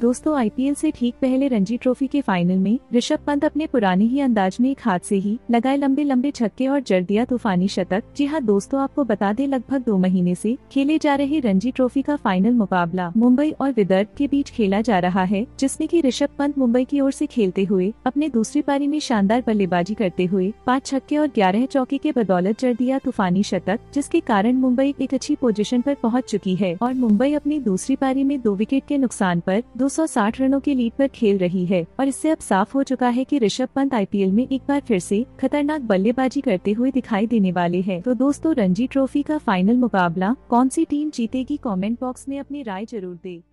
दोस्तों आईपीएल से ठीक पहले रणजी ट्रॉफी के फाइनल में ऋषभ पंत अपने पुराने ही अंदाज में एक हाथ से ही लगाए लंबे लंबे छक्के और जड़ दिया तूफानी शतक जी हाँ दोस्तों आपको बता दें लगभग दो महीने से खेले जा रहे रणजी ट्रॉफी का फाइनल मुकाबला मुंबई और विदर्भ के बीच खेला जा रहा है जिसमे की ऋषभ पंत मुंबई की ओर ऐसी खेलते हुए अपने दूसरी पारी में शानदार बल्लेबाजी करते हुए पाँच छक्के और ग्यारह चौके के बदौलत जड़ दिया तूफानी शतक जिसके कारण मुंबई एक अच्छी पोजिशन आरोप पहुँच चुकी है और मुंबई अपनी दूसरी पारी में दो विकेट के नुकसान आरोप दो 260 रनों की लीड पर खेल रही है और इससे अब साफ हो चुका है कि ऋषभ पंत आईपीएल में एक बार फिर से खतरनाक बल्लेबाजी करते हुए दिखाई देने वाले हैं। तो दोस्तों रणजी ट्रॉफी का फाइनल मुकाबला कौन सी टीम जीतेगी कमेंट बॉक्स में अपनी राय जरूर दें।